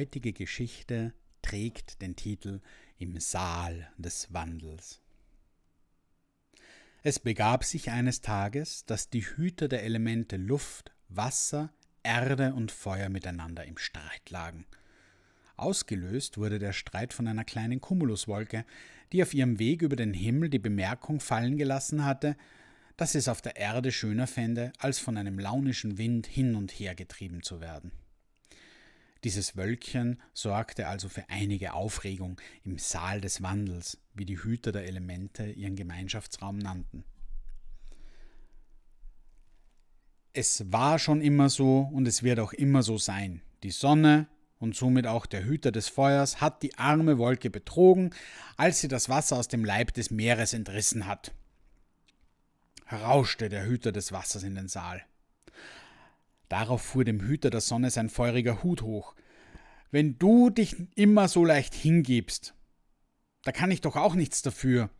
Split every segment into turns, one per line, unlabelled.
heutige Geschichte trägt den Titel Im Saal des Wandels. Es begab sich eines Tages, dass die Hüter der Elemente Luft, Wasser, Erde und Feuer miteinander im Streit lagen. Ausgelöst wurde der Streit von einer kleinen Kumuluswolke, die auf ihrem Weg über den Himmel die Bemerkung fallen gelassen hatte, dass es auf der Erde schöner fände, als von einem launischen Wind hin und her getrieben zu werden. Dieses Wölkchen sorgte also für einige Aufregung im Saal des Wandels, wie die Hüter der Elemente ihren Gemeinschaftsraum nannten. Es war schon immer so und es wird auch immer so sein. Die Sonne und somit auch der Hüter des Feuers hat die arme Wolke betrogen, als sie das Wasser aus dem Leib des Meeres entrissen hat. Rauschte der Hüter des Wassers in den Saal. Darauf fuhr dem Hüter der Sonne sein feuriger Hut hoch. Wenn du dich immer so leicht hingibst, da kann ich doch auch nichts dafür.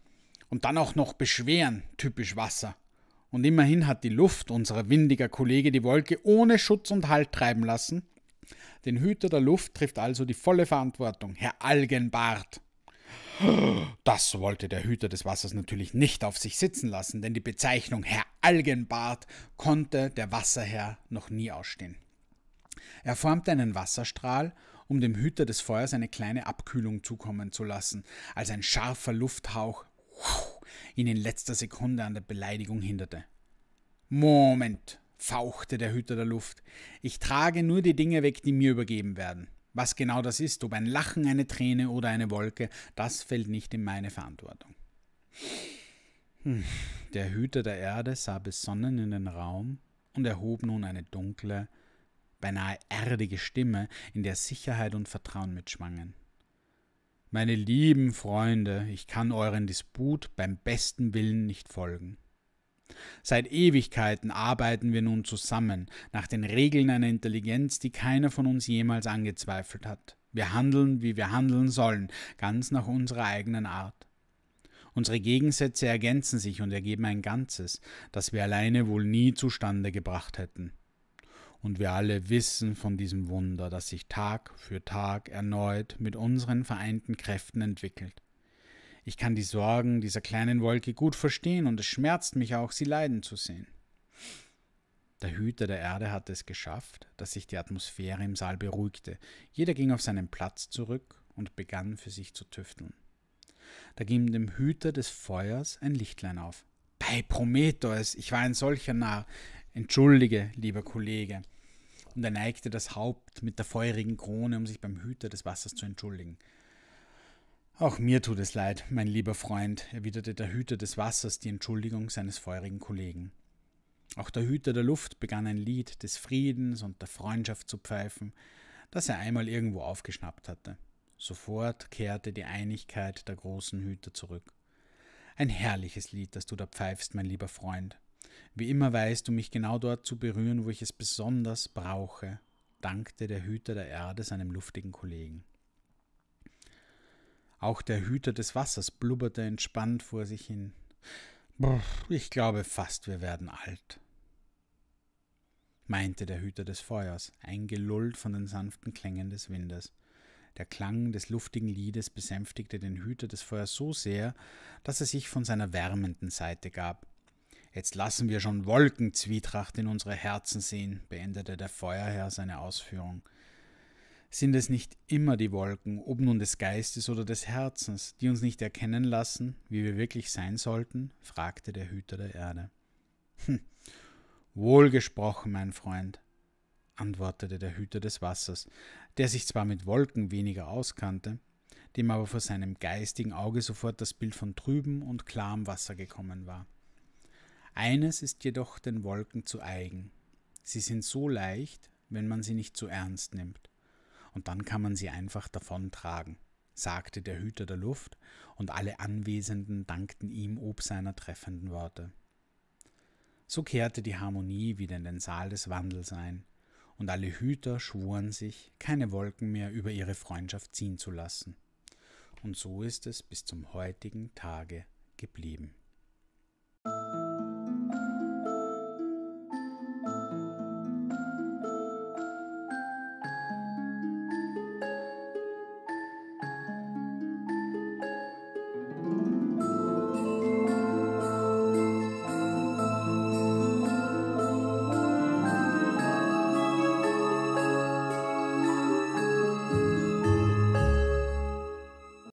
Und dann auch noch beschweren, typisch Wasser. Und immerhin hat die Luft, unserer windiger Kollege, die Wolke ohne Schutz und Halt treiben lassen. Den Hüter der Luft trifft also die volle Verantwortung, Herr Algenbart. Das wollte der Hüter des Wassers natürlich nicht auf sich sitzen lassen, denn die Bezeichnung Herr Algenbart konnte der Wasserherr noch nie ausstehen. Er formte einen Wasserstrahl, um dem Hüter des Feuers eine kleine Abkühlung zukommen zu lassen, als ein scharfer Lufthauch ihn in letzter Sekunde an der Beleidigung hinderte. Moment, fauchte der Hüter der Luft, ich trage nur die Dinge weg, die mir übergeben werden. Was genau das ist, ob ein Lachen, eine Träne oder eine Wolke, das fällt nicht in meine Verantwortung. Hm, der Hüter der Erde sah besonnen in den Raum und erhob nun eine dunkle, beinahe erdige Stimme, in der Sicherheit und Vertrauen mitschwangen. Meine lieben Freunde, ich kann euren Disput beim besten Willen nicht folgen. Seit Ewigkeiten arbeiten wir nun zusammen, nach den Regeln einer Intelligenz, die keiner von uns jemals angezweifelt hat. Wir handeln, wie wir handeln sollen, ganz nach unserer eigenen Art. Unsere Gegensätze ergänzen sich und ergeben ein Ganzes, das wir alleine wohl nie zustande gebracht hätten. Und wir alle wissen von diesem Wunder, das sich Tag für Tag erneut mit unseren vereinten Kräften entwickelt. Ich kann die Sorgen dieser kleinen Wolke gut verstehen und es schmerzt mich auch, sie leiden zu sehen. Der Hüter der Erde hatte es geschafft, dass sich die Atmosphäre im Saal beruhigte. Jeder ging auf seinen Platz zurück und begann für sich zu tüfteln. Da ging dem Hüter des Feuers ein Lichtlein auf. Bei Prometheus, ich war ein solcher Narr. Entschuldige, lieber Kollege. Und er neigte das Haupt mit der feurigen Krone, um sich beim Hüter des Wassers zu entschuldigen. Auch mir tut es leid, mein lieber Freund, erwiderte der Hüter des Wassers die Entschuldigung seines feurigen Kollegen. Auch der Hüter der Luft begann ein Lied des Friedens und der Freundschaft zu pfeifen, das er einmal irgendwo aufgeschnappt hatte. Sofort kehrte die Einigkeit der großen Hüter zurück. Ein herrliches Lied, das du da pfeifst, mein lieber Freund. Wie immer weißt du mich genau dort zu berühren, wo ich es besonders brauche, dankte der Hüter der Erde seinem luftigen Kollegen. Auch der Hüter des Wassers blubberte entspannt vor sich hin. Ich glaube fast, wir werden alt, meinte der Hüter des Feuers, eingelullt von den sanften Klängen des Windes. Der Klang des luftigen Liedes besänftigte den Hüter des Feuers so sehr, dass er sich von seiner wärmenden Seite gab. Jetzt lassen wir schon Wolkenzwietracht in unsere Herzen sehen, beendete der Feuerherr seine Ausführung. Sind es nicht immer die Wolken, ob nun des Geistes oder des Herzens, die uns nicht erkennen lassen, wie wir wirklich sein sollten? fragte der Hüter der Erde. Hm, wohlgesprochen, mein Freund, antwortete der Hüter des Wassers, der sich zwar mit Wolken weniger auskannte, dem aber vor seinem geistigen Auge sofort das Bild von trübem und klarem Wasser gekommen war. Eines ist jedoch den Wolken zu eigen. Sie sind so leicht, wenn man sie nicht zu ernst nimmt und dann kann man sie einfach davontragen, sagte der Hüter der Luft, und alle Anwesenden dankten ihm ob seiner treffenden Worte. So kehrte die Harmonie wieder in den Saal des Wandels ein, und alle Hüter schworen sich, keine Wolken mehr über ihre Freundschaft ziehen zu lassen. Und so ist es bis zum heutigen Tage geblieben.